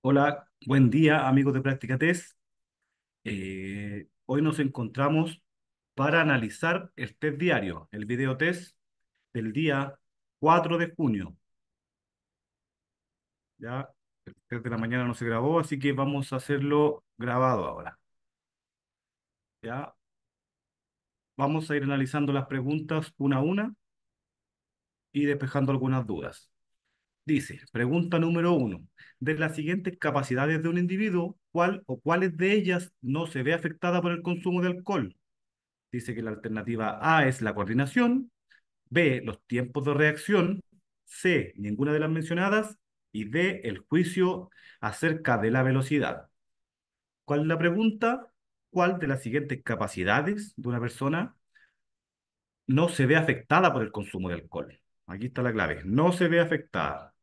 Hola, buen día amigos de Práctica Test. Eh, hoy nos encontramos para analizar el test diario, el video test del día 4 de junio. Ya, el test de la mañana no se grabó, así que vamos a hacerlo grabado ahora. Ya, vamos a ir analizando las preguntas una a una y despejando algunas dudas. Dice, pregunta número uno, de las siguientes capacidades de un individuo, ¿cuál o cuáles de ellas no se ve afectada por el consumo de alcohol? Dice que la alternativa A es la coordinación, B, los tiempos de reacción, C, ninguna de las mencionadas, y D, el juicio acerca de la velocidad. ¿Cuál es la pregunta? ¿Cuál de las siguientes capacidades de una persona no se ve afectada por el consumo de alcohol? Aquí está la clave, no se ve afectada.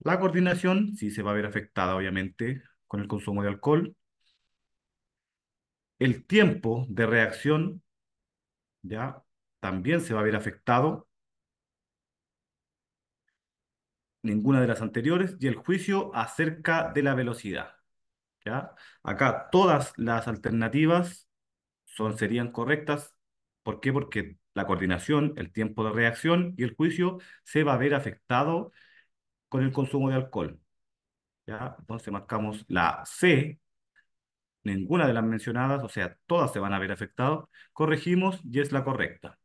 La coordinación sí se va a ver afectada, obviamente, con el consumo de alcohol. El tiempo de reacción ya también se va a ver afectado. Ninguna de las anteriores. Y el juicio acerca de la velocidad. ¿ya? Acá todas las alternativas son, serían correctas. ¿Por qué? Porque la coordinación, el tiempo de reacción y el juicio se va a ver afectado con el consumo de alcohol. ¿ya? Entonces marcamos la C, ninguna de las mencionadas, o sea, todas se van a ver afectadas, corregimos y es la correcta.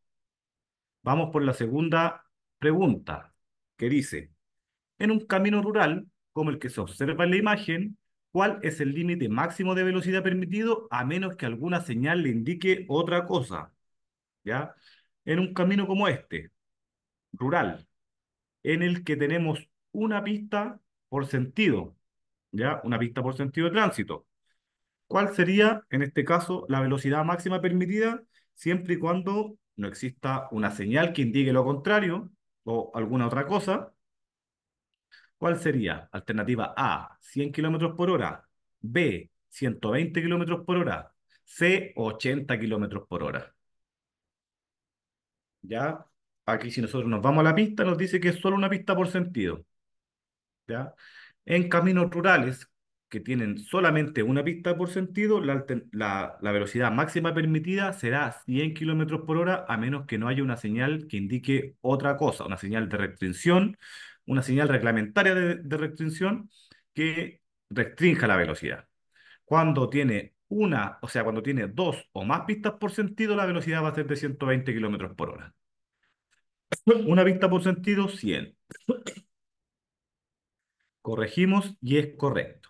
Vamos por la segunda pregunta, que dice, en un camino rural, como el que se observa en la imagen, ¿cuál es el límite máximo de velocidad permitido a menos que alguna señal le indique otra cosa? ¿Ya? En un camino como este, rural, en el que tenemos una pista por sentido, ¿ya? Una pista por sentido de tránsito. ¿Cuál sería, en este caso, la velocidad máxima permitida? Siempre y cuando no exista una señal que indique lo contrario o alguna otra cosa. ¿Cuál sería? Alternativa A, 100 kilómetros por hora. B, 120 kilómetros por hora. C, 80 kilómetros por hora. ¿Ya? Aquí si nosotros nos vamos a la pista, nos dice que es solo una pista por sentido. En caminos rurales que tienen solamente una pista por sentido, la, velocidad máxima permitida será 100 km por hora, a menos que no haya una señal que indique otra cosa, una señal de restricción, una señal reglamentaria de, restricción que restrinja la velocidad. Cuando tiene una, o sea, cuando tiene dos o más pistas por sentido, la velocidad va a ser de 120 km por hora. Una pista por sentido, 100. Corregimos y es correcto.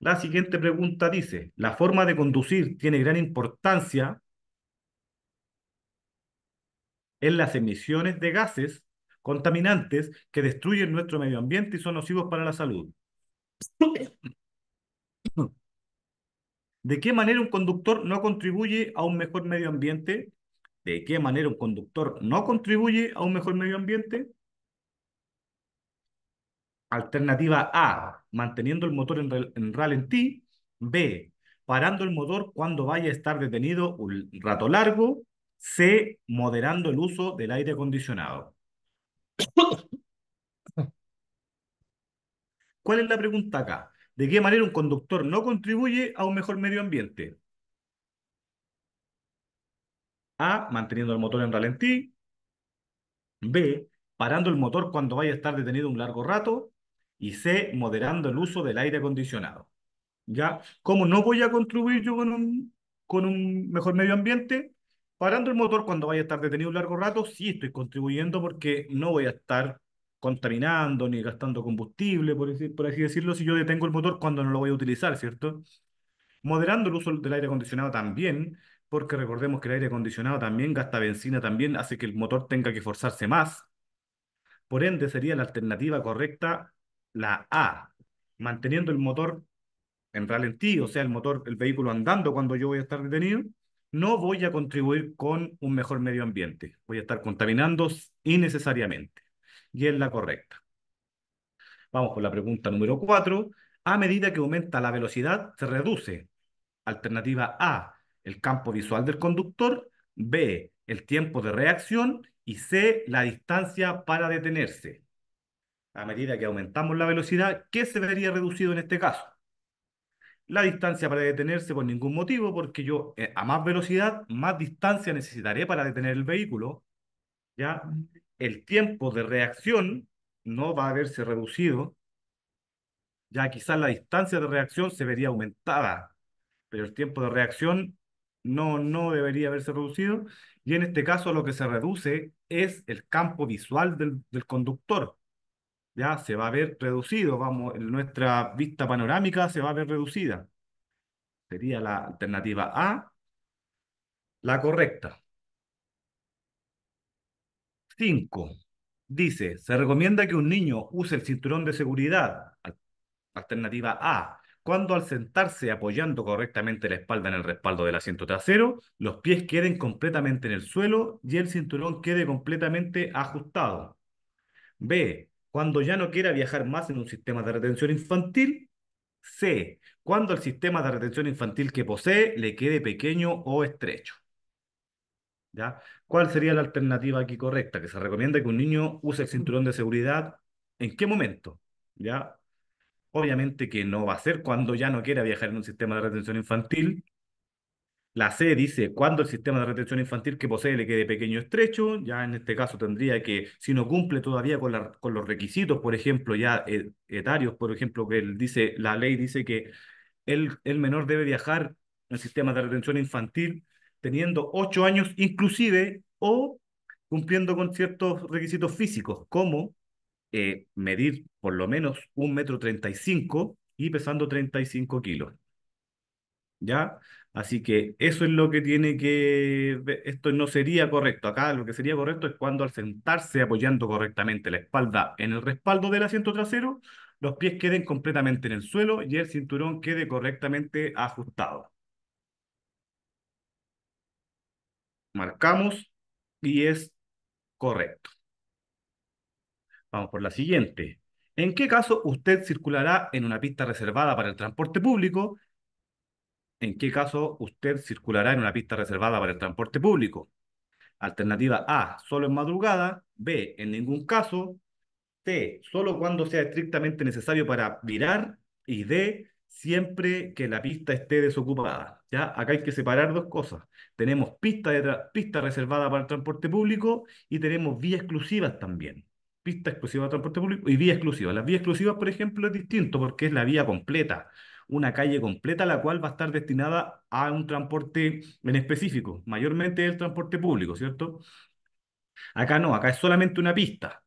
La siguiente pregunta dice, ¿la forma de conducir tiene gran importancia en las emisiones de gases contaminantes que destruyen nuestro medio ambiente y son nocivos para la salud? ¿De qué manera un conductor no contribuye a un mejor medio ambiente? ¿De qué manera un conductor no contribuye a un mejor medio ambiente? Alternativa A, manteniendo el motor en, ralentí. B, parando el motor cuando vaya a estar detenido un rato largo. C, moderando el uso del aire acondicionado. ¿Cuál es la pregunta acá? ¿De qué manera un conductor no contribuye a un mejor medio ambiente? A, manteniendo el motor en ralentí. B, parando el motor cuando vaya a estar detenido un largo rato. Y C, moderando el uso del aire acondicionado. ¿Ya? como no voy a contribuir yo con un, con un mejor medio ambiente? Parando el motor cuando vaya a estar detenido un largo rato, sí estoy contribuyendo porque no voy a estar contaminando ni gastando combustible, por, por así decirlo, si yo detengo el motor cuando no lo voy a utilizar, ¿cierto? Moderando el uso del aire acondicionado también, porque recordemos que el aire acondicionado también gasta benzina, también hace que el motor tenga que forzarse más. Por ende, sería la alternativa correcta la A, manteniendo el motor en ralentí, o sea, el motor, el vehículo andando cuando yo voy a estar detenido, no voy a contribuir con un mejor medio ambiente. Voy a estar contaminando innecesariamente. Y es la correcta. Vamos con la pregunta número 4. A medida que aumenta la velocidad, se reduce. Alternativa A, el campo visual del conductor. B, el tiempo de reacción. Y C, la distancia para detenerse a medida que aumentamos la velocidad, ¿qué se vería reducido en este caso? La distancia para detenerse por ningún motivo, porque yo eh, a más velocidad, más distancia necesitaré para detener el vehículo. ¿ya? El tiempo de reacción no va a verse reducido. Ya quizás la distancia de reacción se vería aumentada, pero el tiempo de reacción no, no debería haberse reducido. Y en este caso lo que se reduce es el campo visual del, del conductor ya se va a ver reducido, vamos, nuestra vista panorámica se va a ver reducida. Sería la alternativa A, la correcta. 5. Dice, se recomienda que un niño use el cinturón de seguridad, alternativa A, cuando al sentarse apoyando correctamente la espalda en el respaldo del asiento trasero, los pies queden completamente en el suelo y el cinturón quede completamente ajustado. B. Cuando ya no quiera viajar más en un sistema de retención infantil. C. Cuando el sistema de retención infantil que posee le quede pequeño o estrecho. ¿Ya? ¿Cuál sería la alternativa aquí correcta? Que se recomienda que un niño use el cinturón de seguridad. ¿En qué momento? ¿Ya? Obviamente que no va a ser cuando ya no quiera viajar en un sistema de retención infantil, la C dice cuando el sistema de retención infantil que posee le quede pequeño estrecho, ya en este caso tendría que, si no cumple todavía con, los requisitos, por ejemplo, ya eh, etarios, por ejemplo, que él dice, la ley dice que el, menor debe viajar en el sistema de retención infantil teniendo ocho años inclusive o cumpliendo con ciertos requisitos físicos, como eh, medir por lo menos un metro treinta y cinco y pesando treinta y cinco kilos. ¿Ya? Así que eso es lo que tiene que... Esto no sería correcto. Acá lo que sería correcto es cuando al sentarse apoyando correctamente la espalda en el respaldo del asiento trasero, los pies queden completamente en el suelo y el cinturón quede correctamente ajustado. Marcamos y es correcto. Vamos por la siguiente. ¿En qué caso usted circulará en una pista reservada para el transporte público en qué caso usted circulará en una pista reservada para el transporte público. Alternativa A, solo en madrugada. B, en ningún caso. C, solo cuando sea estrictamente necesario para virar. Y D, siempre que la pista esté desocupada. ¿ya? Acá hay que separar dos cosas. Tenemos pista, de pista reservada para el transporte público y tenemos vías exclusivas también. Pista exclusiva de transporte público y vía exclusiva. Las vías exclusivas, por ejemplo, es distinto porque es la vía completa una calle completa la cual va a estar destinada a un transporte en específico, mayormente el transporte público, ¿cierto? Acá no, acá es solamente una pista,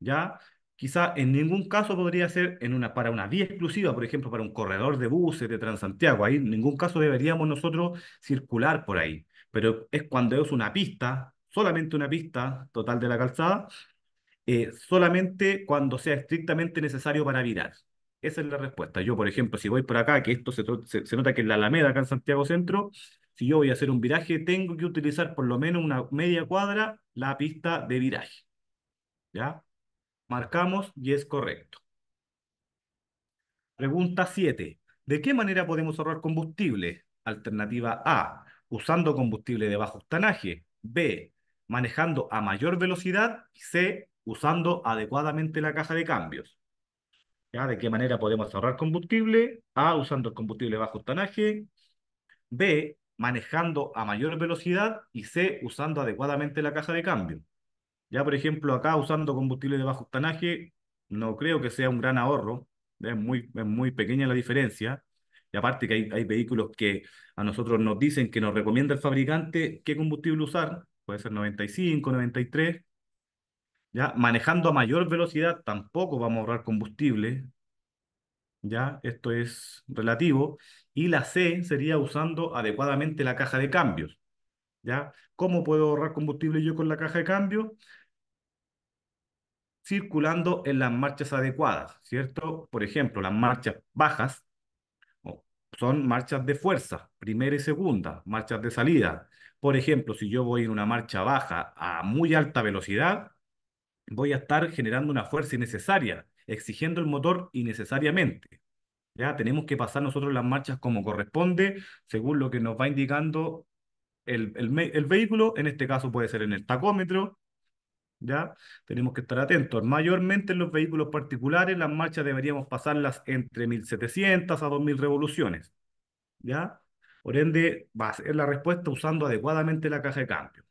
¿ya? Quizá en ningún caso podría ser en una, para una vía exclusiva, por ejemplo, para un corredor de buses de Transantiago. Ahí en ningún caso deberíamos nosotros circular por ahí. Pero es cuando es una pista, solamente una pista total de la calzada, eh, solamente cuando sea estrictamente necesario para virar. Esa es la respuesta. Yo, por ejemplo, si voy por acá, que esto se, nota que es la Alameda, acá en Santiago Centro, si yo voy a hacer un viraje, tengo que utilizar por lo menos una media cuadra la pista de viraje. ¿Ya? Marcamos y es correcto. Pregunta 7. ¿De qué manera podemos ahorrar combustible? Alternativa A. Usando combustible de bajo estanaje. B. Manejando a mayor velocidad. C. Usando adecuadamente la caja de cambios. ¿ya? ¿De qué manera podemos ahorrar combustible? A, usando el combustible bajo tanaje. B, manejando a mayor velocidad. Y C, usando adecuadamente la caja de cambio. Ya, por ejemplo, acá usando combustible de bajo estanaje, no creo que sea un gran ahorro. Es muy, es muy pequeña la diferencia. Y aparte que hay, hay, vehículos que a nosotros nos dicen que nos recomienda el fabricante qué combustible usar. Puede ser 95, 93. ¿ya? Manejando a mayor velocidad tampoco vamos a ahorrar combustible, ¿ya? Esto es relativo. Y la C sería usando adecuadamente la caja de cambios, ¿ya? ¿Cómo puedo ahorrar combustible yo con la caja de cambios? Circulando en las marchas adecuadas, ¿cierto? Por ejemplo, las marchas bajas son marchas de fuerza, primera y segunda, marchas de salida. Por ejemplo, si yo voy en una marcha baja a muy alta velocidad, voy a estar generando una fuerza innecesaria, exigiendo el motor innecesariamente. Ya tenemos que pasar nosotros las marchas como corresponde, según lo que nos va indicando el, vehículo, en este caso puede ser en el tacómetro, ¿ya? Tenemos que estar atentos. Mayormente en los vehículos particulares, las marchas deberíamos pasarlas entre 1700 a 2000 revoluciones, ¿ya? Por ende, va a ser la respuesta usando adecuadamente la caja de cambio.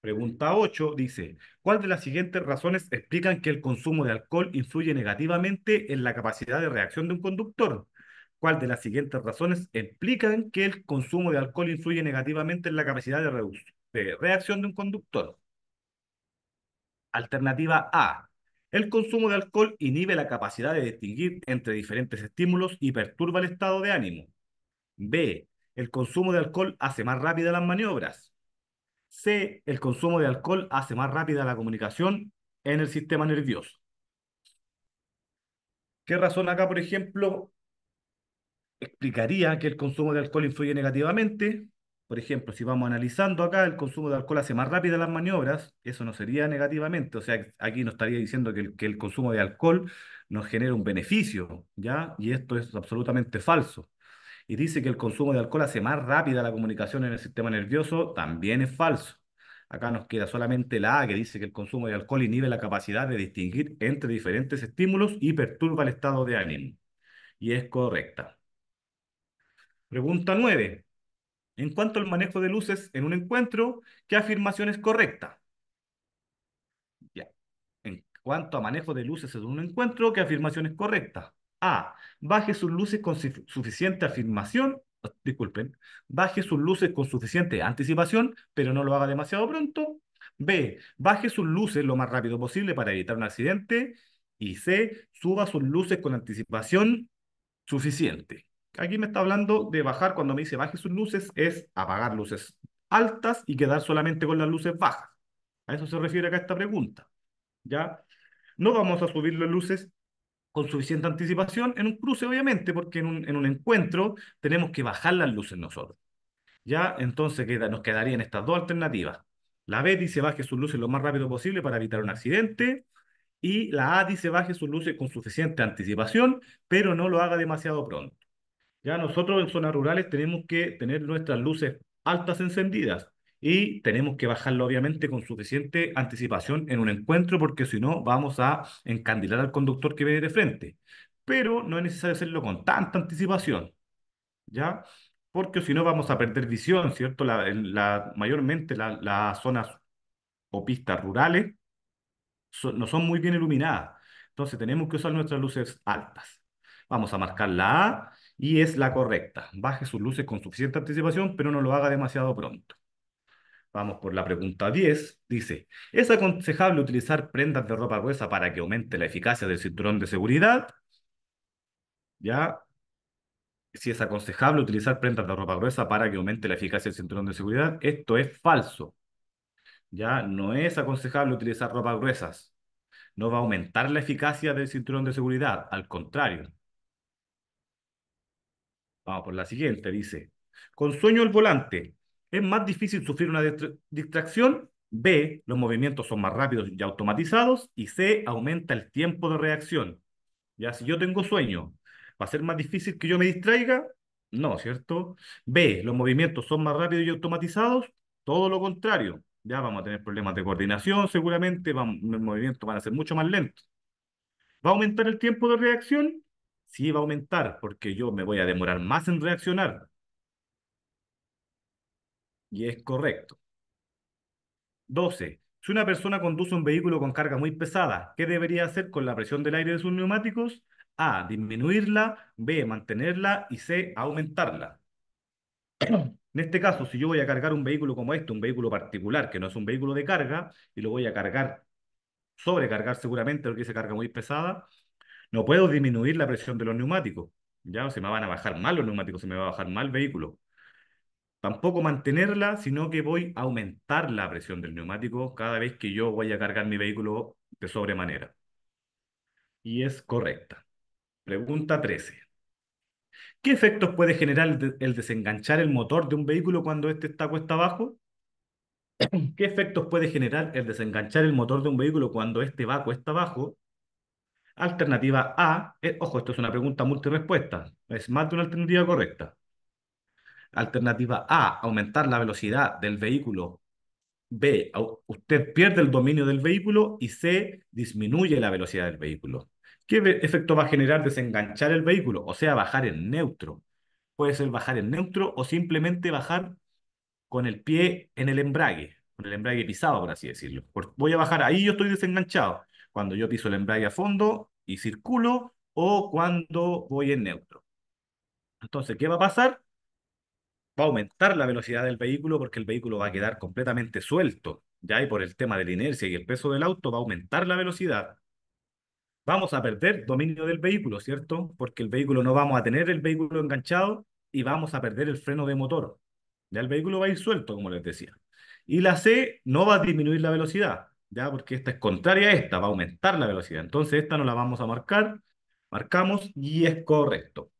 Pregunta 8 dice, ¿cuál de las siguientes razones explican que el consumo de alcohol influye negativamente en la capacidad de reacción de un conductor? ¿Cuál de las siguientes razones explican que el consumo de alcohol influye negativamente en la capacidad de, de reacción de un conductor? Alternativa A. El consumo de alcohol inhibe la capacidad de distinguir entre diferentes estímulos y perturba el estado de ánimo. B. El consumo de alcohol hace más rápidas las maniobras. C, el consumo de alcohol hace más rápida la comunicación en el sistema nervioso. ¿Qué razón acá, por ejemplo, explicaría que el consumo de alcohol influye negativamente? Por ejemplo, si vamos analizando acá, el consumo de alcohol hace más rápida las maniobras, eso no sería negativamente, o sea, aquí nos estaría diciendo que el, que el consumo de alcohol nos genera un beneficio, ¿ya? Y esto es absolutamente falso y dice que el consumo de alcohol hace más rápida la comunicación en el sistema nervioso, también es falso. Acá nos queda solamente la A, que dice que el consumo de alcohol inhibe la capacidad de distinguir entre diferentes estímulos y perturba el estado de ánimo. Y es correcta. Pregunta 9. En cuanto al manejo de luces en un encuentro, ¿qué afirmación es correcta? En cuanto a manejo de luces en un encuentro, ¿qué afirmación es correcta? A. Baje sus luces con suficiente afirmación, ah, disculpen, baje sus luces con suficiente anticipación, pero no lo haga demasiado pronto. B. Baje sus luces lo más rápido posible para evitar un accidente. Y C. Suba sus luces con anticipación suficiente. Aquí me está hablando de bajar, cuando me dice baje sus luces, es apagar luces altas y quedar solamente con las luces bajas. A eso se refiere acá esta pregunta. ¿Ya? No vamos a subir las luces con suficiente anticipación, en un cruce obviamente, porque en un, encuentro tenemos que bajar las luces nosotros. Ya, entonces queda, nos quedarían estas dos alternativas. La B dice baje sus luces lo más rápido posible para evitar un accidente, y la A dice baje sus luces con suficiente anticipación, pero no lo haga demasiado pronto. Ya nosotros en zonas rurales tenemos que tener nuestras luces altas encendidas, y tenemos que bajarlo obviamente con suficiente anticipación en un encuentro porque si no vamos a encandilar al conductor que viene de frente. Pero no es necesario hacerlo con tanta anticipación, ¿ya? Porque si no vamos a perder visión, ¿cierto? La, la mayormente las zonas o pistas rurales no son muy bien iluminadas. Entonces tenemos que usar nuestras luces altas. Vamos a marcar la A y es la correcta. Baje sus luces con suficiente anticipación, pero no lo haga demasiado pronto. Vamos por la pregunta 10. Dice, ¿es aconsejable utilizar prendas de ropa gruesa para que aumente la eficacia del cinturón de seguridad? Ya. Si es aconsejable utilizar prendas de ropa gruesa para que aumente la eficacia del cinturón de seguridad, esto es falso. Ya no es aconsejable utilizar ropa gruesas. No va a aumentar la eficacia del cinturón de seguridad, al contrario. Vamos por la siguiente, dice, con sueño el volante, es más difícil sufrir una distracción, B, los movimientos son más rápidos y automatizados, y C, aumenta el tiempo de reacción. Ya si yo tengo sueño, ¿va a ser más difícil que yo me distraiga? No, ¿cierto? B, los movimientos son más rápidos y automatizados, todo lo contrario. Ya vamos a tener problemas de coordinación, seguramente los movimientos van a ser mucho más lentos. ¿Va a aumentar el tiempo de reacción? Sí, va a aumentar, porque yo me voy a demorar más en reaccionar. Y es correcto. 12. Si una persona conduce un vehículo con carga muy pesada, ¿qué debería hacer con la presión del aire de sus neumáticos? A. Disminuirla. B. Mantenerla. Y C. Aumentarla. En este caso, si yo voy a cargar un vehículo como este, un vehículo particular que no es un vehículo de carga, y lo voy a cargar, sobrecargar seguramente porque se carga muy pesada, no puedo disminuir la presión de los neumáticos. Ya se me van a bajar mal los neumáticos, se me va a bajar mal el vehículo tampoco mantenerla, sino que voy a aumentar la presión del neumático cada vez que yo voy a cargar mi vehículo de sobremanera. Y es correcta. Pregunta 13. ¿Qué efectos puede generar el, desenganchar el motor de un vehículo cuando este está cuesta abajo? ¿Qué efectos puede generar el desenganchar el motor de un vehículo cuando este va cuesta abajo? Alternativa A, eh, ojo, esto es una pregunta multirespuesta, es más de una alternativa correcta. Alternativa A, aumentar la velocidad del vehículo. B, usted pierde el dominio del vehículo y C, disminuye la velocidad del vehículo. ¿Qué efecto va a generar desenganchar el vehículo? O sea, bajar en neutro. Puede ser bajar en neutro o simplemente bajar con el pie en el embrague, con el embrague pisado, por así decirlo. Voy a bajar, ahí yo estoy desenganchado. Cuando yo piso el embrague a fondo y circulo o cuando voy en neutro. Entonces, ¿qué va a pasar? va a aumentar la velocidad del vehículo porque el vehículo va a quedar completamente suelto, ya y por el tema de la inercia y el peso del auto va a aumentar la velocidad. Vamos a perder dominio del vehículo, ¿cierto? Porque el vehículo no vamos a tener el vehículo enganchado y vamos a perder el freno de motor. Ya el vehículo va a ir suelto, como les decía. Y la C no va a disminuir la velocidad, ya porque esta es contraria a esta, va a aumentar la velocidad. Entonces esta no la vamos a marcar, marcamos y es correcto.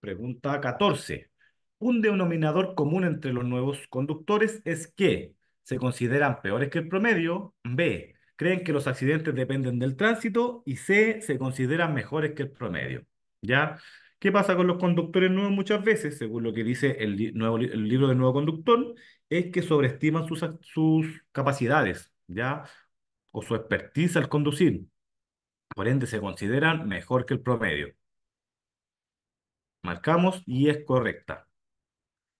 Pregunta 14. Un denominador común entre los nuevos conductores es que se consideran peores que el promedio, B, creen que los accidentes dependen del tránsito y C, se consideran mejores que el promedio. ¿Ya? ¿Qué pasa con los conductores nuevos muchas veces? Según lo que dice el, nuevo libro del nuevo conductor, es que sobreestiman sus, capacidades, ¿ya? O su expertise al conducir. Por ende, se consideran mejor que el promedio. Marcamos y es correcta.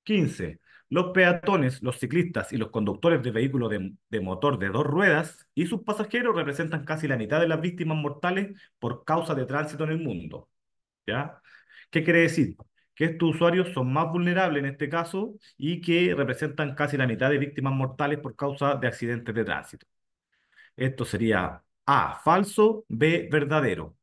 15. Los peatones, los ciclistas y los conductores de vehículos de, motor de dos ruedas y sus pasajeros representan casi la mitad de las víctimas mortales por causa de tránsito en el mundo. ¿Ya? ¿Qué quiere decir? Que estos usuarios son más vulnerables en este caso y que representan casi la mitad de víctimas mortales por causa de accidentes de tránsito. Esto sería A, falso, B, verdadero.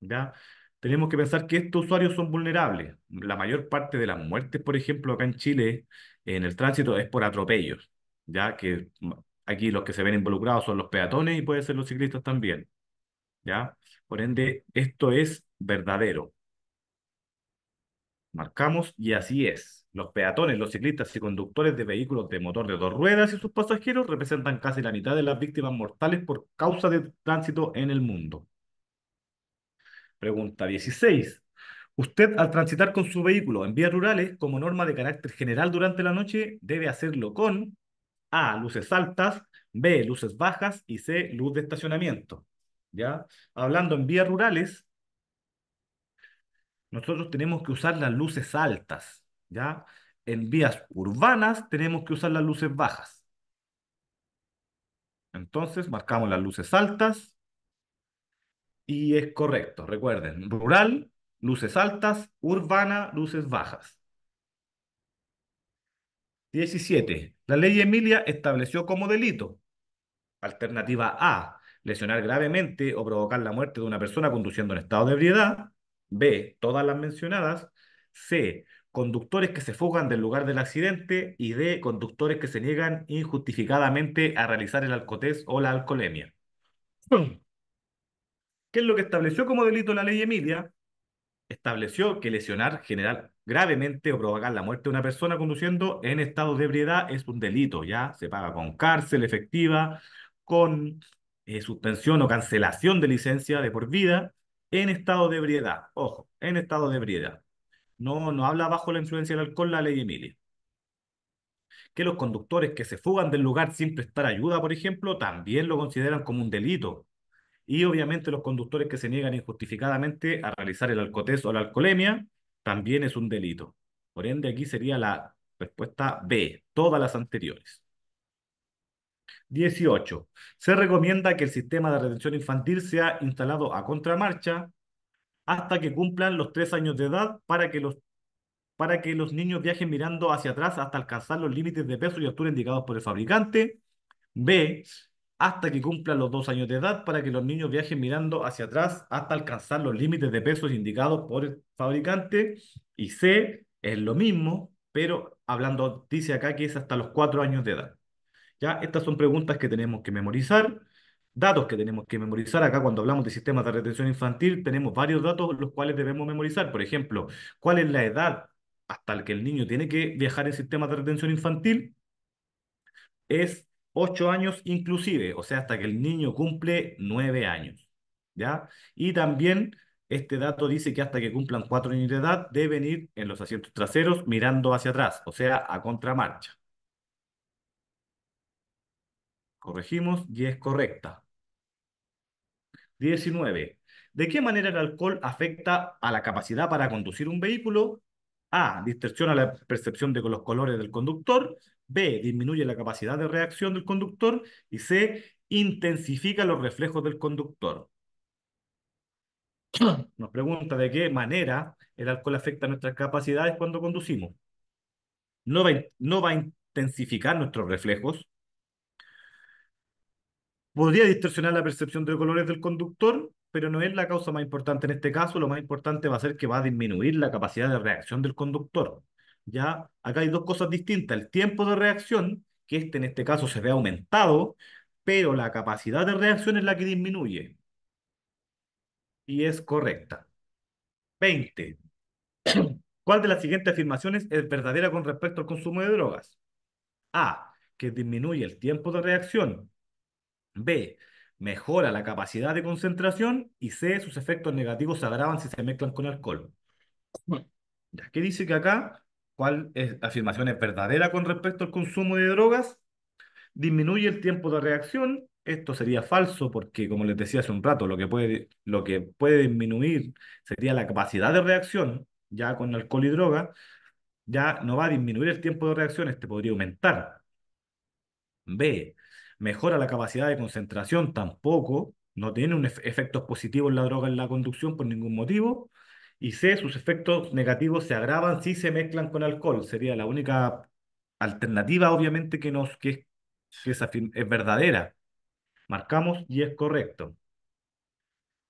¿Ya? tenemos que pensar que estos usuarios son vulnerables. La mayor parte de las muertes, por ejemplo, acá en Chile, en el tránsito, es por atropellos, ya que mm, aquí los que se ven involucrados son los peatones y pueden ser los ciclistas también. ¿Ya? Por ende, esto es verdadero. Marcamos y así es. Los peatones, los ciclistas y conductores de vehículos de motor de dos ruedas y sus pasajeros representan casi la mitad de las víctimas mortales por causa de tránsito en el mundo. Pregunta 16. Usted al transitar con su vehículo en vías rurales, como norma de carácter general durante la noche, debe hacerlo con A, luces altas, B, luces bajas y C, luz de estacionamiento. ¿Ya? Hablando en vías rurales, nosotros tenemos que usar las luces altas, ¿ya? En vías urbanas tenemos que usar las luces bajas. Entonces, marcamos las luces altas, y es correcto, recuerden, rural, luces altas, urbana, luces bajas. 17. La ley Emilia estableció como delito, alternativa A, lesionar gravemente o provocar la muerte de una persona conduciendo en estado de ebriedad, B, todas las mencionadas, C, conductores que se fugan del lugar del accidente y D, conductores que se niegan injustificadamente a realizar el alcotés o la alcoholemia. ¿Qué es lo que estableció como delito la ley Emilia? Estableció que lesionar general gravemente o provocar la muerte de una persona conduciendo en estado de ebriedad es un delito, ¿ya? Se paga con cárcel efectiva, con eh, suspensión o cancelación de licencia de por vida en estado de ebriedad. Ojo, en estado de ebriedad. No, no habla bajo la influencia del alcohol la ley Emilia. Que los conductores que se fugan del lugar sin prestar ayuda, por ejemplo, también lo consideran como un delito y obviamente los conductores que se niegan injustificadamente a realizar el alcotest o la alcoholemia también es un delito. Por ende, aquí sería la respuesta B, todas las anteriores. 18. Se recomienda que el sistema de retención infantil sea instalado a contramarcha hasta que cumplan los tres años de edad para que los, para que los niños viajen mirando hacia atrás hasta alcanzar los límites de peso y altura indicados por el fabricante. B hasta que cumplan los dos años de edad para que los niños viajen mirando hacia atrás hasta alcanzar los límites de pesos indicados por el fabricante. Y C es lo mismo, pero hablando, dice acá que es hasta los cuatro años de edad. Ya, estas son preguntas que tenemos que memorizar, datos que tenemos que memorizar. Acá cuando hablamos de sistemas de retención infantil tenemos varios datos los cuales debemos memorizar. Por ejemplo, cuál es la edad hasta la que el niño tiene que viajar en sistemas de retención infantil. Es 8 años inclusive, o sea, hasta que el niño cumple nueve años. ¿ya? Y también este dato dice que hasta que cumplan cuatro años de edad deben ir en los asientos traseros mirando hacia atrás, o sea, a contramarcha. Corregimos y es correcta. 19. ¿De qué manera el alcohol afecta a la capacidad para conducir un vehículo? A. Distorsiona la percepción de los colores del conductor. B, disminuye la capacidad de reacción del conductor y C, intensifica los reflejos del conductor. Nos pregunta de qué manera el alcohol afecta nuestras capacidades cuando conducimos. No va, a intensificar nuestros reflejos. Podría distorsionar la percepción de colores del conductor, pero no es la causa más importante en este caso. Lo más importante va a ser que va a disminuir la capacidad de reacción del conductor. ¿ya? Acá hay dos cosas distintas. El tiempo de reacción, que este en este caso se ve aumentado, pero la capacidad de reacción es la que disminuye. Y es correcta. 20. ¿Cuál de las siguientes afirmaciones es verdadera con respecto al consumo de drogas? A. Que disminuye el tiempo de reacción. B. Mejora la capacidad de concentración. Y C. Sus efectos negativos se agravan si se mezclan con alcohol. Mm. Ya dice que acá cuál es, afirmación es verdadera con respecto al consumo de drogas, disminuye el tiempo de reacción. Esto sería falso porque, como les decía hace un rato, lo que puede, lo que puede disminuir sería la capacidad de reacción, ya con alcohol y droga, ya no va a disminuir el tiempo de reacción, este podría aumentar. B, mejora la capacidad de concentración tampoco, no tiene un efectos positivos la droga en la conducción por ningún motivo. Y C, sus efectos negativos se agravan si se mezclan con alcohol. Sería la única alternativa, obviamente, que, nos, que, es, es, es verdadera. Marcamos y es correcto.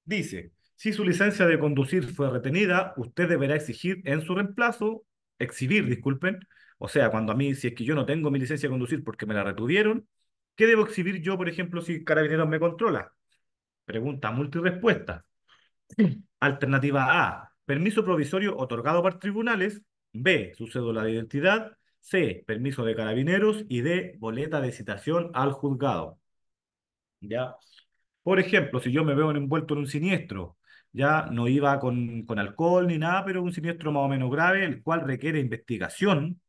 Dice, si su licencia de conducir fue retenida, usted deberá exigir en su reemplazo, exhibir, disculpen, o sea, cuando a mí, si es que yo no tengo mi licencia de conducir porque me la retuvieron, ¿qué debo exhibir yo, por ejemplo, si Carabineros me controla? Pregunta multirespuesta. Alternativa A, Permiso provisorio otorgado por tribunales. B. Su cédula de identidad. C. Permiso de carabineros. Y D. Boleta de citación al juzgado. ¿Ya? Por ejemplo, si yo me veo envuelto en un siniestro, ya no iba con, con alcohol ni nada, pero un siniestro más o menos grave, el cual requiere investigación,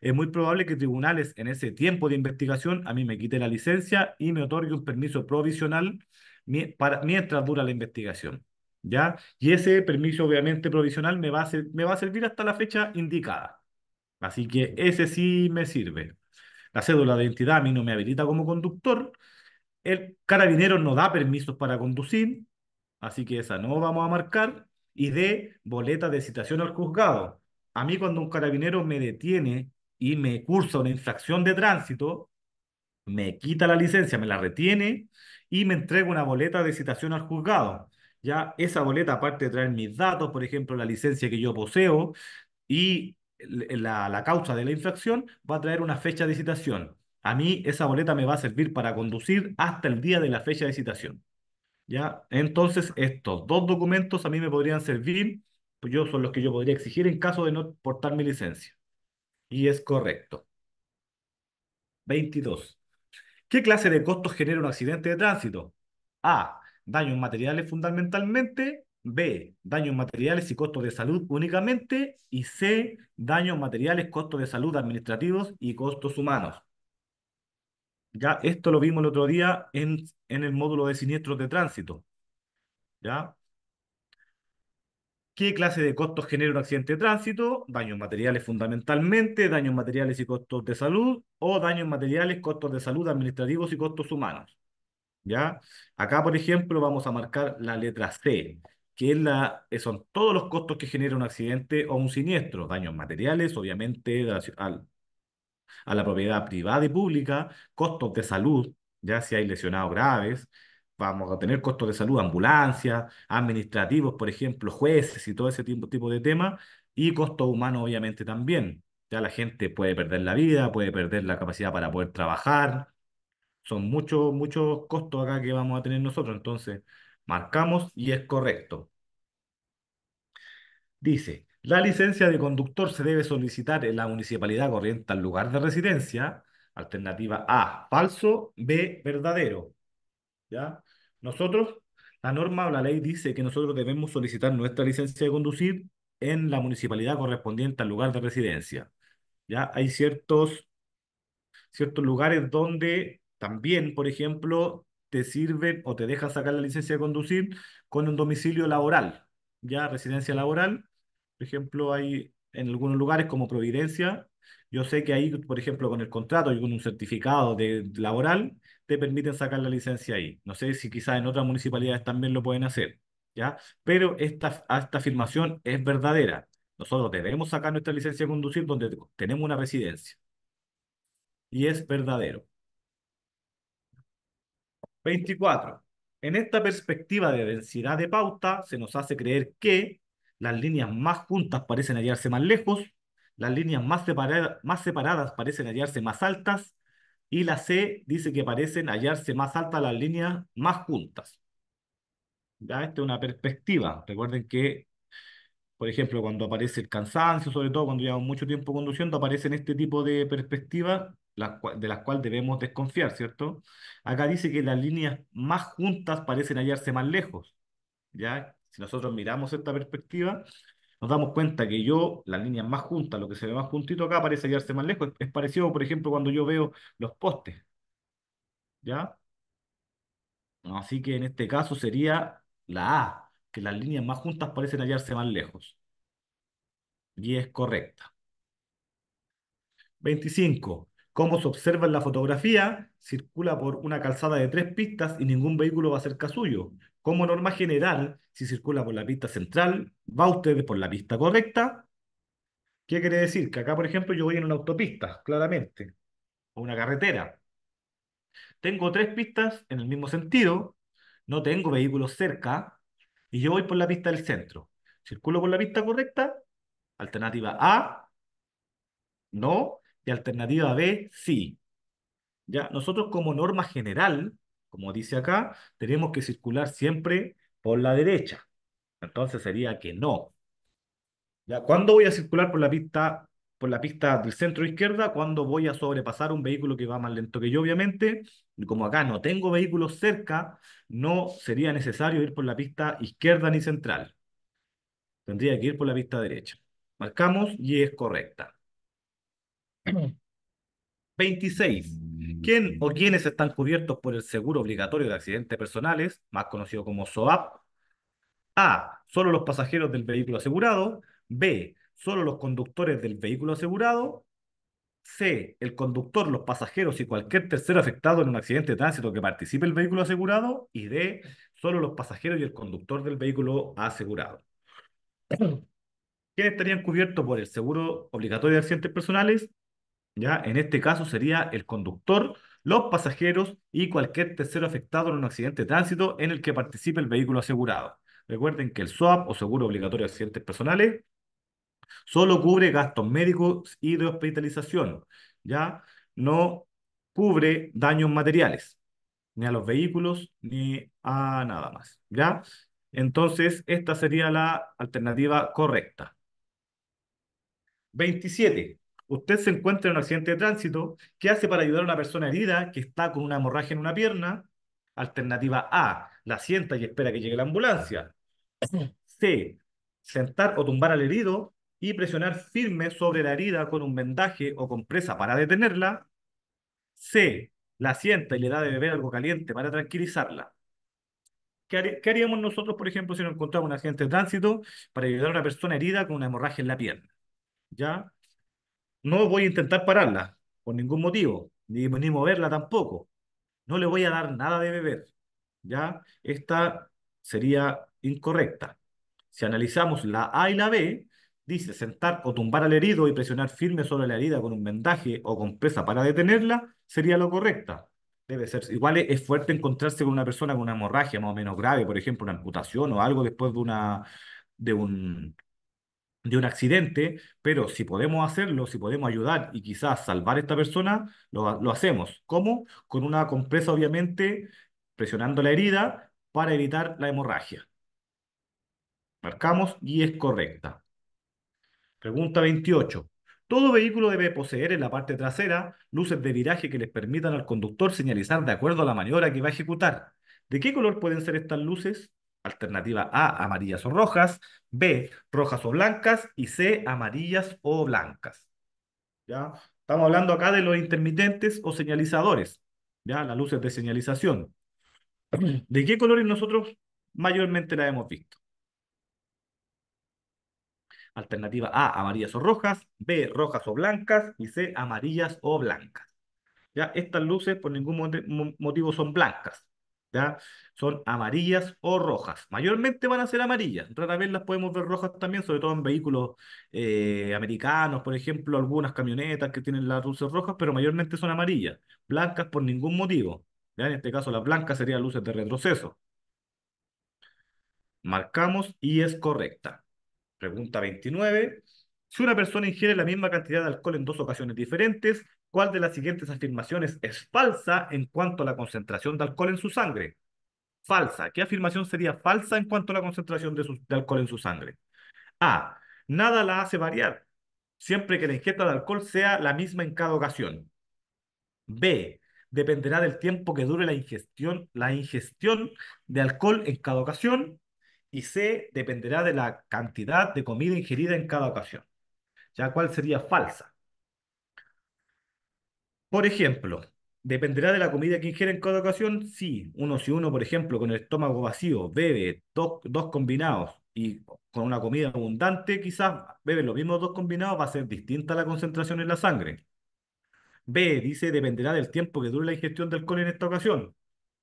es muy probable que tribunales en ese tiempo de investigación a mí me quite la licencia y me otorgue un permiso provisional mientras dura la investigación. ¿ya? Y ese permiso, obviamente, provisional me va a, me va a servir hasta la fecha indicada. Así que ese sí me sirve. La cédula de identidad a mí no me habilita como conductor. El carabinero no da permisos para conducir, así que esa no vamos a marcar. Y de boleta de citación al juzgado. A mí cuando un carabinero me detiene y me cursa una infracción de tránsito, me quita la licencia, me la retiene y me entrega una boleta de citación al juzgado. Ya esa boleta, aparte de traer mis datos, por ejemplo, la licencia que yo poseo y eh, la, causa de la infracción, va a traer una fecha de citación. A mí esa boleta me va a servir para conducir hasta el día de la fecha de citación. ¿Ya? Entonces, estos dos documentos a mí me podrían servir, pues yo son los que yo podría exigir en caso de no portar mi licencia. Y es correcto. 22. ¿Qué clase de costos genera un accidente de tránsito? A daños materiales fundamentalmente, B, daños materiales y costos de salud únicamente, y C, daños materiales, costos de salud administrativos y costos humanos. Ya esto lo vimos el otro día en, en el módulo de siniestros de tránsito. ¿Ya? ¿Qué clase de costos genera un accidente de tránsito? Daños materiales fundamentalmente, daños materiales y costos de salud, o daños materiales, costos de salud administrativos y costos humanos. ¿ya? Acá, por ejemplo, vamos a marcar la letra C, que es la, eh, son todos los costos que genera un accidente o un siniestro, daños materiales, obviamente, a la propiedad privada y pública, costos de salud, ya si hay lesionados graves, vamos a tener costos de salud, ambulancias, administrativos, por ejemplo, jueces y todo ese tipo, tipo de temas, y costos humanos, obviamente, también. Ya la gente puede perder la vida, puede perder la capacidad para poder trabajar, son muchos, muchos costos acá que vamos a tener nosotros. Entonces, marcamos y es correcto. Dice, la licencia de conductor se debe solicitar en la municipalidad corriente al lugar de residencia. Alternativa A, falso, B, verdadero. ¿Ya? Nosotros, la norma o la ley dice que nosotros debemos solicitar nuestra licencia de conducir en la municipalidad correspondiente al lugar de residencia. ¿Ya? Hay ciertos, ciertos lugares donde también, por ejemplo, te sirve o te deja sacar la licencia de conducir con un domicilio laboral, ya residencia laboral. Por ejemplo, hay en algunos lugares como Providencia, yo sé que ahí, por ejemplo, con el contrato y con un certificado de laboral, te permiten sacar la licencia ahí. No sé si quizás en otras municipalidades también lo pueden hacer, ¿ya? Pero esta, esta afirmación es verdadera. Nosotros debemos sacar nuestra licencia de conducir donde tenemos una residencia. Y es verdadero. 24. En esta perspectiva de densidad de pauta, se nos hace creer que las líneas más juntas parecen hallarse más lejos, las líneas más, separadas, parecen hallarse más altas, y la C dice que parecen hallarse más altas las líneas más juntas. Ya, esta es una perspectiva. Recuerden que, por ejemplo, cuando aparece el cansancio, sobre todo cuando llevamos mucho tiempo conduciendo, aparecen este tipo de perspectivas de las cuales debemos desconfiar, ¿cierto? Acá dice que las líneas más juntas parecen hallarse más lejos, ¿ya? Si nosotros miramos esta perspectiva, nos damos cuenta que yo, las líneas más juntas, lo que se ve más juntito acá, parece hallarse más lejos. Es parecido, por ejemplo, cuando yo veo los postes, ¿ya? Así que en este caso sería la A, que las líneas más juntas parecen hallarse más lejos. Y es correcta. 25. Como se observa en la fotografía, circula por una calzada de tres pistas y ningún vehículo va cerca suyo. Como norma general, si circula por la pista central, va usted por la pista correcta. ¿Qué quiere decir? Que acá, por ejemplo, yo voy en una autopista, claramente, o una carretera. Tengo tres pistas en el mismo sentido, no tengo vehículos cerca, y yo voy por la pista del centro. Circulo por la pista correcta, alternativa A, no, y alternativa B, sí. Ya, nosotros como norma general, como dice acá, tenemos que circular siempre por la derecha. Entonces sería que no. Ya, ¿cuándo voy a circular por la pista por la pista del centro izquierda cuando voy a sobrepasar un vehículo que va más lento que yo, obviamente. como acá no tengo vehículos cerca, no sería necesario ir por la pista izquierda ni central. Tendría que ir por la pista derecha. Marcamos y es correcta. 26. ¿Quién o quiénes están cubiertos por el seguro obligatorio de accidentes personales, más conocido como SOAP? A. Solo los pasajeros del vehículo asegurado. B. Solo los conductores del vehículo asegurado. C. El conductor, los pasajeros y cualquier tercero afectado en un accidente de tránsito que participe el vehículo asegurado. Y D. Solo los pasajeros y el conductor del vehículo asegurado. ¿Quiénes estarían cubiertos por el seguro obligatorio de accidentes personales? ¿ya? En este caso sería el conductor, los pasajeros y cualquier tercero afectado en un accidente de tránsito en el que participe el vehículo asegurado. Recuerden que el SOAP o Seguro Obligatorio de Accidentes Personales solo cubre gastos médicos y de hospitalización, ¿ya? No cubre daños materiales, ni a los vehículos, ni a nada más, ¿ya? Entonces, esta sería la alternativa correcta. 27. Usted se encuentra en un accidente de tránsito. ¿Qué hace para ayudar a una persona herida que está con una hemorragia en una pierna? Alternativa A, la sienta y espera que llegue la ambulancia. C, sentar o tumbar al herido y presionar firme sobre la herida con un vendaje o compresa para detenerla. C, la sienta y le da de beber algo caliente para tranquilizarla. ¿Qué, haríamos nosotros, por ejemplo, si nos encontramos un accidente de tránsito para ayudar a una persona herida con una hemorragia en la pierna? ¿Ya? No voy a intentar pararla por ningún motivo, ni, ni moverla tampoco. No le voy a dar nada de beber. ¿Ya? Esta sería incorrecta. Si analizamos la A y la B, dice sentar o tumbar al herido y presionar firme sobre la herida con un vendaje o con presa para detenerla, sería lo correcta. Debe ser. Igual es fuerte encontrarse con una persona con una hemorragia más o menos grave, por ejemplo, una amputación o algo después de una de un de un accidente, pero si podemos hacerlo, si podemos ayudar y quizás salvar a esta persona, lo, hacemos. ¿Cómo? Con una compresa, obviamente, presionando la herida para evitar la hemorragia. Marcamos y es correcta. Pregunta 28. Todo vehículo debe poseer en la parte trasera luces de viraje que les permitan al conductor señalizar de acuerdo a la maniobra que va a ejecutar. ¿De qué color pueden ser estas luces? Alternativa A, amarillas o rojas, B, rojas o blancas y C, amarillas o blancas. ¿Ya? Estamos hablando acá de los intermitentes o señalizadores, ¿ya? Las luces de señalización. ¿De qué colores nosotros mayormente las hemos visto? Alternativa A, amarillas o rojas, B, rojas o blancas y C, amarillas o blancas. ¿Ya? Estas luces por ningún motivo son blancas. Son amarillas o rojas. Mayormente van a ser amarillas. Rara vez las podemos ver rojas también, sobre todo en vehículos eh, americanos, por ejemplo, algunas camionetas que tienen las luces rojas, pero mayormente son amarillas. Blancas por ningún motivo. En este caso, las blancas serían luces de retroceso. Marcamos y es correcta. Pregunta 29. Si una persona ingiere la misma cantidad de alcohol en dos ocasiones diferentes, ¿Cuál de las siguientes afirmaciones es falsa en cuanto a la concentración de alcohol en su sangre? Falsa. ¿Qué afirmación sería falsa en cuanto a la concentración de, alcohol en su sangre? A. Nada la hace variar, siempre que la ingesta de alcohol sea la misma en cada ocasión. B. Dependerá del tiempo que dure la ingestión, de alcohol en cada ocasión. Y C. Dependerá de la cantidad de comida ingerida en cada ocasión. ¿Ya cuál sería falsa? Por ejemplo, ¿dependerá de la comida que ingiere en cada ocasión? Sí. Uno, si uno, por ejemplo, con el estómago vacío bebe dos, combinados y con una comida abundante, quizás bebe los mismos dos combinados, va a ser distinta la concentración en la sangre. B, dice, dependerá del tiempo que dure la ingestión del alcohol en esta ocasión.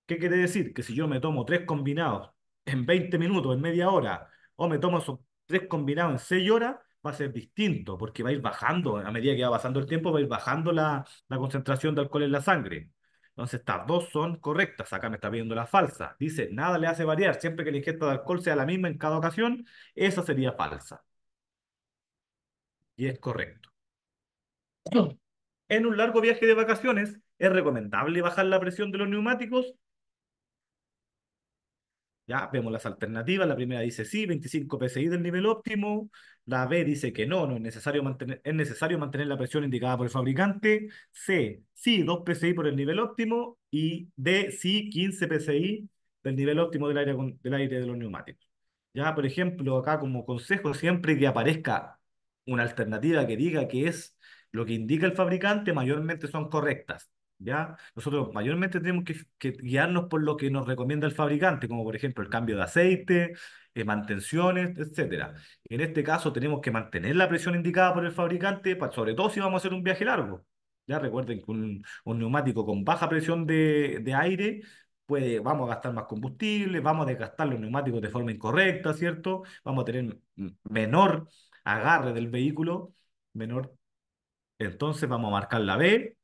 ¿Qué quiere decir? Que si yo me tomo tres combinados en 20 minutos, en media hora, o me tomo esos tres combinados en 6 horas, va a ser distinto, porque va a ir bajando, a medida que va pasando el tiempo, va a ir bajando la, concentración de alcohol en la sangre. Entonces, estas dos son correctas. Acá me está pidiendo la falsa. Dice, nada le hace variar. Siempre que la ingesta de alcohol sea la misma en cada ocasión, esa sería falsa. Y es correcto. En un largo viaje de vacaciones, ¿es recomendable bajar la presión de los neumáticos? Ya vemos las alternativas. La primera dice sí, 25 PSI del nivel óptimo. La B dice que no, no es necesario mantener, es necesario mantener la presión indicada por el fabricante. C, sí, 2 PSI por el nivel óptimo. Y D, sí, 15 PSI del nivel óptimo del aire, del aire de los neumáticos. Ya, por ejemplo, acá como consejo, siempre que aparezca una alternativa que diga que es lo que indica el fabricante, mayormente son correctas. Nosotros mayormente tenemos que, guiarnos por lo que nos recomienda el fabricante, como por ejemplo el cambio de aceite, eh, mantenciones, etc. En este caso tenemos que mantener la presión indicada por el fabricante, sobre todo si vamos a hacer un viaje largo. Ya recuerden que un, un neumático con baja presión de, aire puede, vamos a gastar más combustible, vamos a desgastar los neumáticos de forma incorrecta, ¿cierto? Vamos a tener menor agarre del vehículo, menor. Entonces vamos a marcar la B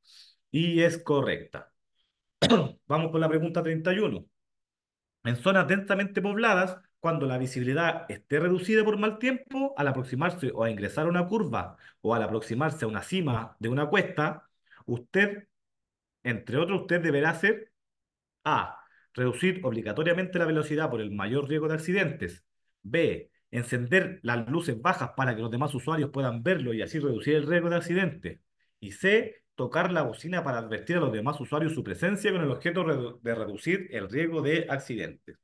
y es correcta. Vamos con la pregunta 31. En zonas densamente pobladas, cuando la visibilidad esté reducida por mal tiempo, al aproximarse o a ingresar a una curva o al aproximarse a una cima de una cuesta, usted, entre otros, usted deberá hacer A. Reducir obligatoriamente la velocidad por el mayor riesgo de accidentes. B. Encender las luces bajas para que los demás usuarios puedan verlo y así reducir el riesgo de accidente. Y C tocar la bocina para advertir a los demás usuarios su presencia con el objeto de reducir el riesgo de accidentes.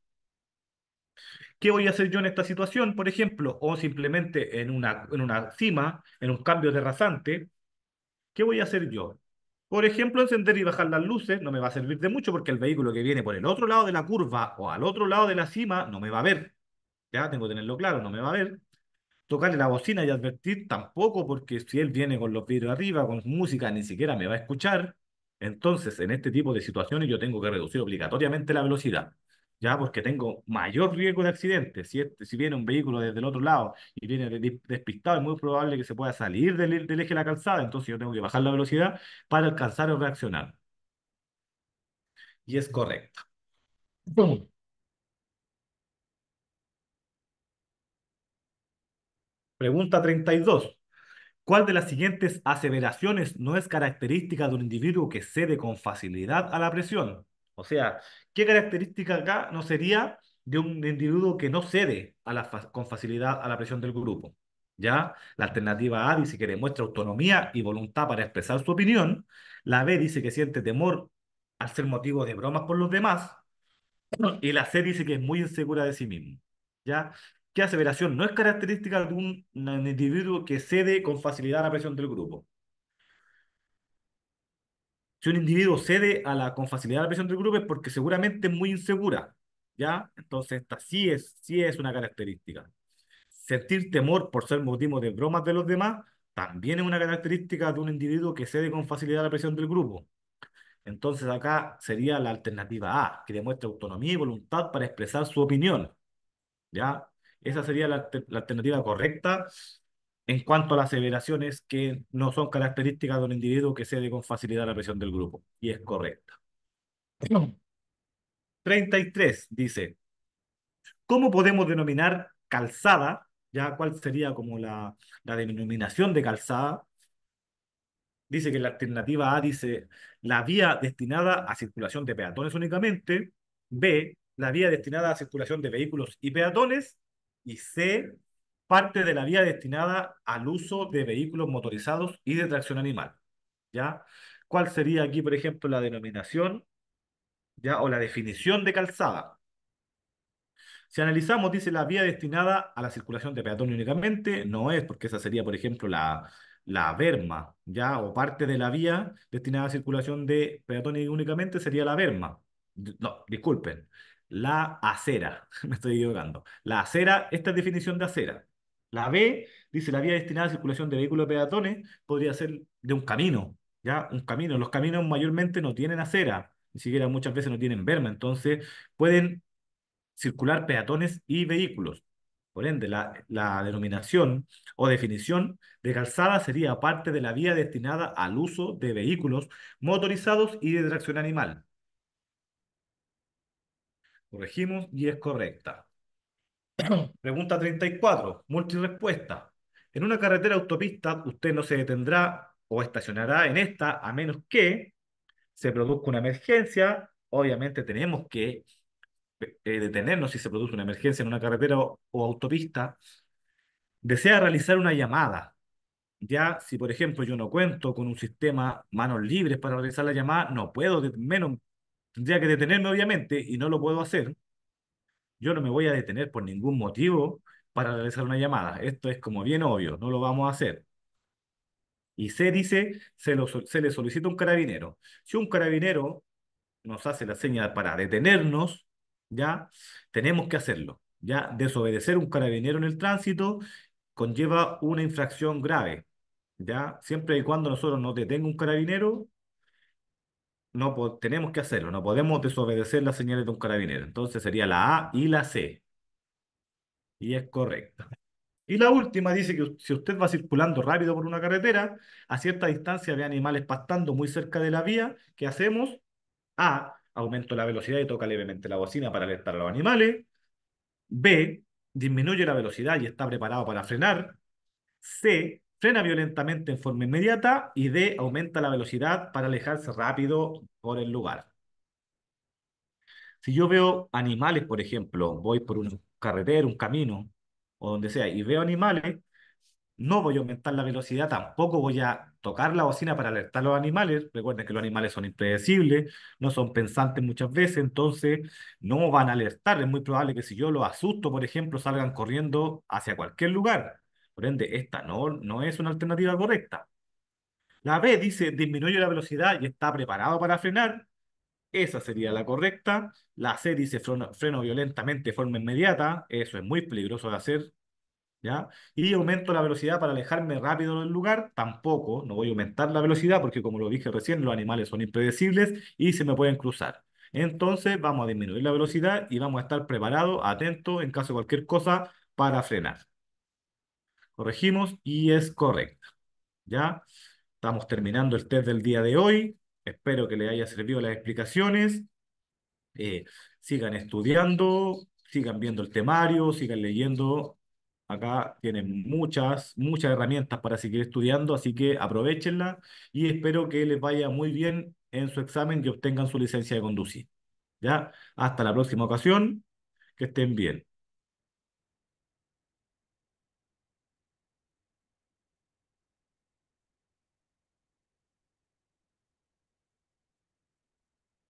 ¿Qué voy a hacer yo en esta situación, por ejemplo? O simplemente en una, en una cima, en un cambio de rasante. ¿Qué voy a hacer yo? Por ejemplo, encender y bajar las luces no me va a servir de mucho porque el vehículo que viene por el otro lado de la curva o al otro lado de la cima no me va a ver. Ya tengo que tenerlo claro, no me va a ver tocarle la bocina y advertir tampoco, porque si él viene con los vidrios arriba, con música, ni siquiera me va a escuchar. Entonces, en este tipo de situaciones yo tengo que reducir obligatoriamente la velocidad, ya porque tengo mayor riesgo de accidente. Si, viene un vehículo desde el otro lado y viene despistado, es muy probable que se pueda salir del, eje de la calzada, entonces yo tengo que bajar la velocidad para alcanzar o reaccionar. Y es correcto. Pregunta 32. ¿Cuál de las siguientes aseveraciones no es característica de un individuo que cede con facilidad a la presión? O sea, ¿qué característica acá no sería de un individuo que no cede con facilidad a la presión del grupo? ¿Ya? La alternativa A dice que demuestra autonomía y voluntad para expresar su opinión. La B dice que siente temor al ser motivo de bromas por los demás. Y la C dice que es muy insegura de sí mismo. ¿Ya? ¿Qué aseveración no es característica de un, individuo que cede con facilidad a la presión del grupo. Si un individuo cede a la, con facilidad a la presión del grupo es porque seguramente es muy insegura, ¿ya? Entonces esta sí es, sí es una característica. Sentir temor por ser motivo de bromas de los demás también es una característica de un individuo que cede con facilidad a la presión del grupo. Entonces acá sería la alternativa A, que demuestra autonomía y voluntad para expresar su opinión. ¿Ya? Esa sería la, alternativa correcta en cuanto a las aseveraciones que no son características de un individuo que cede con facilidad a la presión del grupo. Y es correcta. 33 dice, ¿cómo podemos denominar calzada? Ya cuál sería como la, la denominación de calzada. Dice que la alternativa A dice la vía destinada a circulación de peatones únicamente, B, la vía destinada a circulación de vehículos y peatones, y C, parte de la vía destinada al uso de vehículos motorizados y de tracción animal. ¿Ya? ¿Cuál sería aquí, por ejemplo, la denominación ¿ya? o la definición de calzada? Si analizamos, dice la vía destinada a la circulación de peatones únicamente, no es, porque esa sería, por ejemplo, la, la verma, ¿ya? O parte de la vía destinada a circulación de peatones únicamente sería la verma. No, disculpen la acera, me estoy equivocando. La acera, esta es definición de acera. La B dice la vía destinada a circulación de vehículos peatones podría ser de un camino, ¿ya? Un camino. Los caminos mayormente no tienen acera, ni siquiera muchas veces no tienen verma, entonces pueden circular peatones y vehículos. Por ende, la, la denominación o definición de calzada sería parte de la vía destinada al uso de vehículos motorizados y de tracción animal. Corregimos y es correcta. Pregunta 34, multirespuesta. En una carretera autopista usted no se detendrá o estacionará en esta a menos que se produzca una emergencia. Obviamente tenemos que eh, detenernos si se produce una emergencia en una carretera o, o autopista. Desea realizar una llamada. Ya si, por ejemplo, yo no cuento con un sistema manos libres para realizar la llamada, no puedo, menos Tendría que detenerme, obviamente, y no lo puedo hacer. Yo no me voy a detener por ningún motivo para realizar una llamada. Esto es como bien obvio, no lo vamos a hacer. Y se dice, se, se le solicita un carabinero. Si un carabinero nos hace la señal para detenernos, ya tenemos que hacerlo. Ya desobedecer un carabinero en el tránsito conlleva una infracción grave. Ya siempre y cuando nosotros no detenga un carabinero, no tenemos que hacerlo, no podemos desobedecer las señales de un carabinero. Entonces sería la A y la C. Y es correcta. Y la última dice que si usted va circulando rápido por una carretera, a cierta distancia ve animales pastando muy cerca de la vía, ¿qué hacemos? A. Aumento la velocidad y toca levemente la bocina para alertar a los animales. B. Disminuye la velocidad y está preparado para frenar. C frena violentamente en forma inmediata y D, aumenta la velocidad para alejarse rápido por el lugar. Si yo veo animales, por ejemplo, voy por un carretero, un camino o donde sea y veo animales, no voy a aumentar la velocidad, tampoco voy a tocar la bocina para alertar a los animales. Recuerden que los animales son impredecibles, no son pensantes muchas veces, entonces no van a alertar. Es muy probable que si yo los asusto, por ejemplo, salgan corriendo hacia cualquier lugar. Por ende, esta no, es una alternativa correcta. La B dice disminuye la velocidad y está preparado para frenar. Esa sería la correcta. La C dice freno, violentamente de forma inmediata. Eso es muy peligroso de hacer. ¿Ya? Y aumento la velocidad para alejarme rápido del lugar, tampoco, no voy a aumentar la velocidad porque como lo dije recién, los animales son impredecibles y se me pueden cruzar. Entonces vamos a disminuir la velocidad y vamos a estar preparados, atentos en caso de cualquier cosa para frenar. Corregimos y es correcta. ¿Ya? Estamos terminando el test del día de hoy. Espero que les haya servido las explicaciones. Eh, sigan estudiando, sigan viendo el temario, sigan leyendo. Acá tienen muchas, muchas herramientas para seguir estudiando, así que aprovechenla y espero que les vaya muy bien en su examen y obtengan su licencia de conducir. ¿Ya? Hasta la próxima ocasión. Que estén bien.